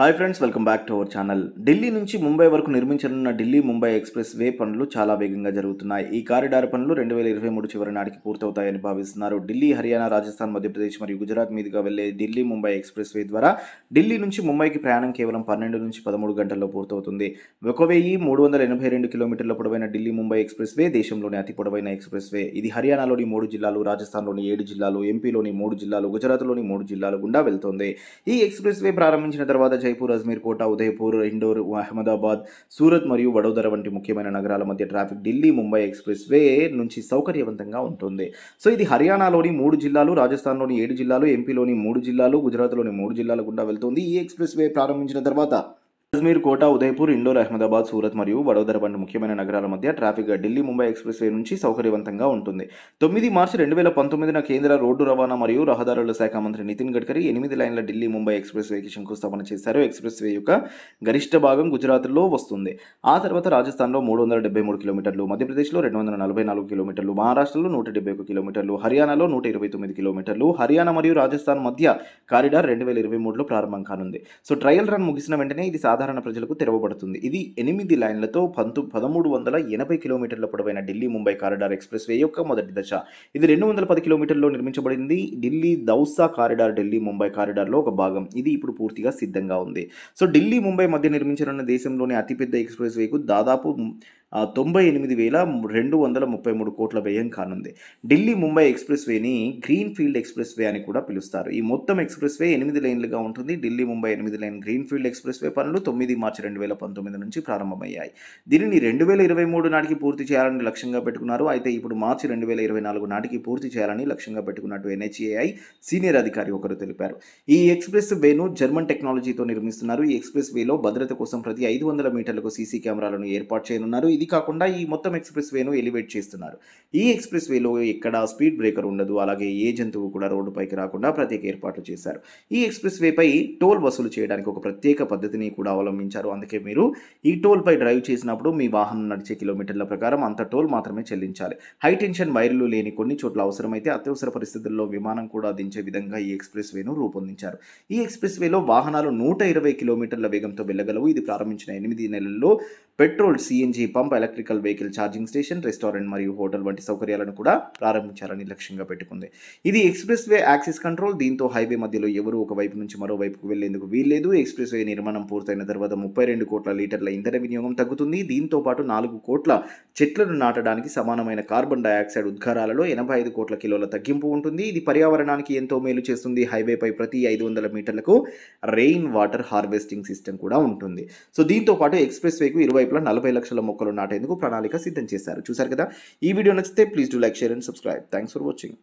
hi friends welcome back to our channel Delhi నుంచి ముంబై వరకు నిర్మించనున్న ఢిల్లీ ముంబై ఎక్స్ప్రెస్ వే పనులు చాలా వేగంగా జరుగుతున్నాయి ఈ కారిడార్ పనులు రెండు వేల ఇరవై మూడు చివరి నాటికి పూర్తవుతాయని భావిస్తున్నారు ఢిల్లీ హర్యానా రాజస్థాన్ మధ్యప్రదేశ్ మరియు గుజరాత్ మీదుగా వెళ్లే ఢిల్లీ ముంబై ఎక్స్ప్రెస్ వే ద్వారా ఢిల్లీ నుంచి ముంబైకి ప్రయాణం కేవలం పన్నెండు నుంచి పదమూడు గంటల్లో పూర్తవుతుంది ఒక వెయ్యి మూడు వందల ఎనభై రెండు కిలోమీటర్ల పొడవైన ఢిల్లీ ముంబై ఎక్స్ప్రెస్ వే దేశంలోని అతి పొడవైన ఎక్స్ప్రెస్ వే ఇది హర్యానాలోని మూడు జిల్లాలు రాజస్థాన్లోని ఏడు జిల్లాలు ఎంపీలోని మూడు జిల్లాలు గుజరాత్లోని మూడు జిల్లాలు గుండా వెళ్తోంది ఈ ఎక్స్ప్రెస్ వే ప్రారంభించిన తర్వాత జైపూర్ అజ్మీర్ కోట ఉదయపూర్ ఇండోర్ అహ్మదాబాద్ సూరత్ మరియు వడోదర వంటి ముఖ్యమైన నగరాల మధ్య traffic Delhi Mumbai expressway నుంచి సౌకర్యవంతంగా ఉంటుంది సో ఇది హర్యానాలోని మూడు జిల్లాలు రాజస్థాన్లోని ఏడు జిల్లాలు ఎంపీలోని మూడు జిల్లాలు గుజరాత్లోని మూడు జిల్లాల గుండా వెళ్తుంది ఈ ఎక్స్ప్రెస్ వే ప్రారంభించిన తర్వాత అజ్మీర్ కోట ఉదయపూర్ ఇండోర్ అహ్మదాబాద్ సూరత్ మరియు వడోదర వంటి ముఖ్యమైన నగరాల మధ్య traffic Delhi Mumbai expressway నుంచి సౌకర్యవంతంగా ఉంటుంది తొమ్మిది మార్చి రెండు వేల పంతొమ్మిదిన కేంద్ర రోడ్డు రవాణా మరియు రహదారుల శాఖ మంత్రి నితిన్ గడ్కరీ ఎనిమిది లైన్ల ఢిల్లీ ముంబై ఎక్స్ప్రెస్ వేకి శంకుస్థాపన చేశారు ఎక్స్ప్రెస్ వే యొక్క గరిష్ట భాగం గుజరాత్లో వస్తుంది ఆ తర్వాత రాజస్థాన్లో మూడు వందల డెబ్బై మూడు కిలోమీటర్లు మధ్యప్రదేశ్లో రెండు వందల నలభై నాలుగు కిలోమీటర్లు మహారాష్ట్రలో నూట డెబ్బై ఒక కిలోమీటర్లు హర్యానాలో నూట ఇరవై తొమ్మిది కిలోమీటర్లు హర్యానా మరియు రాజస్థాన్ మధ్య కారిడార్ రెండు వేల ఇరవై మూడులో ప్రారంభం కానుంది సో ట్రయల్ రన్ ముగిసిన వెంటనే ఇది సాధారణ సాధారణ ప్రజలకు తెరవబడుతుంది ఇది ఎనిమిది లైన్లతో పంతు పదమూడు వందల ఎనభై కిలోమీటర్ల పొడవైన Delhi Mumbai corridor expressway యొక్క మొదటి దశ ఇది రెండు వందల పది కిలోమీటర్లో నిర్మించబడింది ఢిల్లీ దౌసా కారిడార్ ఢిల్లీ ముంబై కారిడార్లో ఒక భాగం ఇది ఇప్పుడు పూర్తిగా సిద్ధంగా ఉంది సో ఢిల్లీ ముంబై మధ్య నిర్మించనున్న దేశంలోని అతిపెద్ద ఎక్స్ప్రెస్ వేకు దాదాపు తొంభై ఎనిమిది వేల రెండు వందల ముప్పై మూడు కోట్ల వ్యయం కానుంది ఢిల్లీ ముంబై ఎక్స్ప్రెస్ వేని గ్రీన్ ఫీల్డ్ ఎక్స్ప్రెస్ వే అని కూడా పిలుస్తారు ఈ మొత్తం ఎక్స్ప్రెస్ వే ఎనిమిది లైన్లుగా ఉంటుంది ఢిల్లీ ముంబై ఎనిమిది lane greenfield expressway పనులు తొమ్మిది మార్చి రెండు వేల పంతొమ్మిది నుంచి ప్రారంభమయ్యాయి దీనిని రెండు వేల ఇరవై మూడు నాటికి పూర్తి చేయాలని లక్ష్యంగా పెట్టుకున్నారు అయితే ఇప్పుడు మార్చి రెండు వేల ఇరవై నాలుగు నాటికి పూర్తి చేయాలని లక్ష్యంగా పెట్టుకున్నట్టు ఎన్హెచ్ఏఐ సీనియర్ అధికారి ఒకరు తెలిపారు ఈ ఎక్స్ప్రెస్ వేను జర్మన్ టెక్నాలజీతో నిర్మిస్తున్నారు ఈ ఎక్స్ప్రెస్ వేలో భద్రత కోసం ప్రతి ఐదు వందల మీటర్లకు సీసీ కెమెరాలను ఏర్పాటు చేయనున్నారు ఇది ఇది కాకుండా ఈ మొత్తం ఎక్స్ప్రెస్ వేను ఎలివేట్ చేస్తున్నారు ఈ ఎక్స్ప్రెస్ వేలో ఎక్కడ స్పీడ్ బ్రేకర్ ఉండదు అలాగే ఏ జంతువు కూడా రోడ్డుపైకి రాకుండా ప్రత్యేక ఏర్పాట్లు చేశారు ఈ ఎక్స్ప్రెస్ వేపై టోల్ వసూలు చేయడానికి ఒక ప్రత్యేక పద్ధతిని కూడా అవలంబించారు అందుకే మీరు ఈ టోల్పై డ్రైవ్ చేసినప్పుడు మీ వాహనం నడిచే కిలోమీటర్ల ప్రకారం అంత టోల్ మాత్రమే చెల్లించాలి హై టెన్షన్ వైర్లు లేని కొన్ని చోట్ల అవసరమైతే అత్యవసర పరిస్థితుల్లో విమానం కూడా దించే విధంగా ఈ ఎక్స్ప్రెస్ వేను రూపొందించారు ఈ ఎక్స్ప్రెస్ వేలో వాహనాలు నూట ఇరవై కిలోమీటర్ల వేగంతో వెళ్ళగలవు ఇది ప్రారంభించిన ఎనిమిది నెలల్లో petrol CNG pump electrical vehicle charging station restaurant మరియు హోటల్ వంటి సౌకర్యాలను కూడా ప్రారంభించాలని లక్ష్యంగా పెట్టుకుంది ఇది ఎక్స్ప్రెస్ వే యాక్సిస్ కంట్రోల్ దీంతో హైవే మధ్యలో ఒక ఒకవైపు నుంచి మరోవైపుకు వెళ్లేందుకు వీల్లేదు ఎక్స్ప్రెస్ వే నిర్మాణం పూర్తయిన తర్వాత ముప్పై రెండు కోట్ల లీటర్ల ఇంధన వినియోగం తగ్గుతుంది దీంతో పాటు నాలుగు కోట్ల చెట్లను నాటడానికి సమానమైన కార్బన్ డయాక్సైడ్ ఉద్గారాలలో ఎనభై ఐదు కోట్ల కిలోల తగ్గింపు ఉంటుంది ఇది పర్యావరణానికి ఎంతో మేలు చేస్తుంది హైవేపై ప్రతి ఐదు వందల మీటర్లకు రెయిన్ వాటర్ హార్వెస్టింగ్ సిస్టమ్ కూడా ఉంటుంది సో దీంతో పాటు ఎక్స్ప్రెస్ వేకు ఇరువైపులా నలభై లక్షల మొక్కలు నాటేందుకు ప్రణాళిక సిద్ధం చేశారు చూశారు కదా ఈ వీడియో నచ్చితే please do like share and subscribe thanks for watching